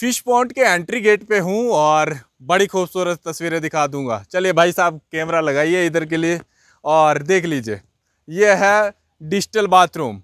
fish point के entry gate पे हूँ और बड़ी खूबसूरत तस्वीरें दिखा दूंगा चलिए भाई साहब कैमरा लगाइए इधर के लिए और देख लीजिए ये है डिजिटल बाथरूम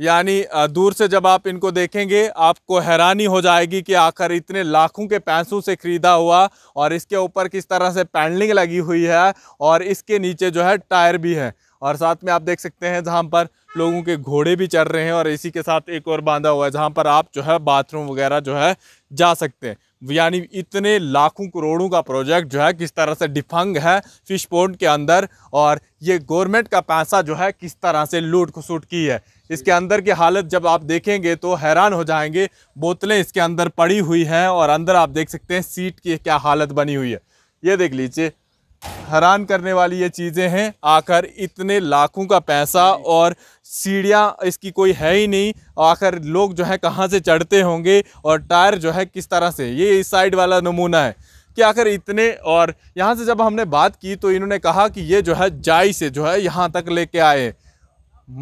यानी दूर से जब आप इनको देखेंगे आपको हैरानी हो जाएगी कि आखिर इतने लाखों के पैसों से ख़रीदा हुआ और इसके ऊपर किस तरह से पैंडलिंग लगी हुई है और इसके नीचे जो है टायर भी है और साथ में आप देख सकते हैं जहाँ पर लोगों के घोड़े भी चढ़ रहे हैं और इसी के साथ एक और बांधा हुआ है जहाँ पर आप जो है बाथरूम वगैरह जो है जा सकते हैं यानी इतने लाखों करोड़ों का प्रोजेक्ट जो है किस तरह से डिफंग है फिश पोर्ट के अंदर और ये गवर्नमेंट का पैसा जो है किस तरह से लूट खसूट की है इसके अंदर की हालत जब आप देखेंगे तो हैरान हो जाएंगे बोतलें इसके अंदर पड़ी हुई हैं और अंदर आप देख सकते हैं सीट की क्या हालत बनी हुई है ये देख लीजिए हैरान करने वाली ये चीज़ें हैं आखिर इतने लाखों का पैसा और सीढ़ियाँ इसकी कोई है ही नहीं आखिर लोग जो है कहाँ से चढ़ते होंगे और टायर जो है किस तरह से ये इस साइड वाला नमूना है कि आखिर इतने और यहाँ से जब हमने बात की तो इन्होंने कहा कि ये जो है जाई से जो है यहाँ तक लेके आए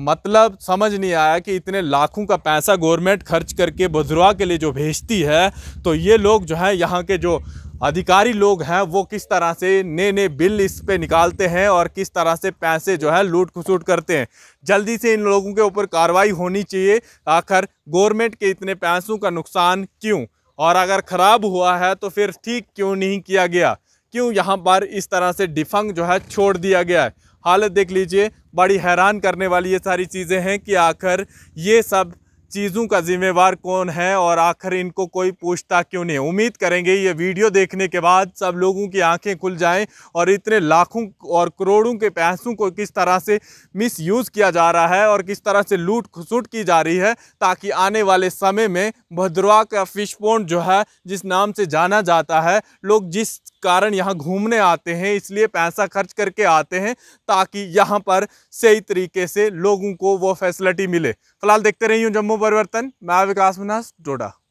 मतलब समझ नहीं आया कि इतने लाखों का पैसा गवर्नमेंट खर्च करके बुजुर्वा के लिए जो भेजती है तो ये लोग जो है यहाँ के जो अधिकारी लोग हैं वो किस तरह से नए नए बिल इस पर निकालते हैं और किस तरह से पैसे जो है लूट खसूट करते हैं जल्दी से इन लोगों के ऊपर कार्रवाई होनी चाहिए आखिर गवर्नमेंट के इतने पैसों का नुकसान क्यों और अगर ख़राब हुआ है तो फिर ठीक क्यों नहीं किया गया क्यों यहाँ पर इस तरह से डिफंग जो है छोड़ दिया गया है हालत देख लीजिए बड़ी हैरान करने वाली ये सारी चीज़ें हैं कि आखिर ये सब चीज़ों का ज़िम्मेवार कौन है और आखिर इनको कोई पूछता क्यों नहीं उम्मीद करेंगे ये वीडियो देखने के बाद सब लोगों की आंखें खुल जाएं और इतने लाखों और करोड़ों के पैसों को किस तरह से मिस यूज़ किया जा रहा है और किस तरह से लूट खसूट की जा रही है ताकि आने वाले समय में भद्रवा का फिश पोंड जो है जिस नाम से जाना जाता है लोग जिस कारण यहाँ घूमने आते हैं इसलिए पैसा खर्च करके आते हैं ताकि यहाँ पर सही तरीके से लोगों को वो फैसिलिटी मिले फिलहाल देखते रहिए जम्मू परिवर्तन मैं विकास मनास डोडा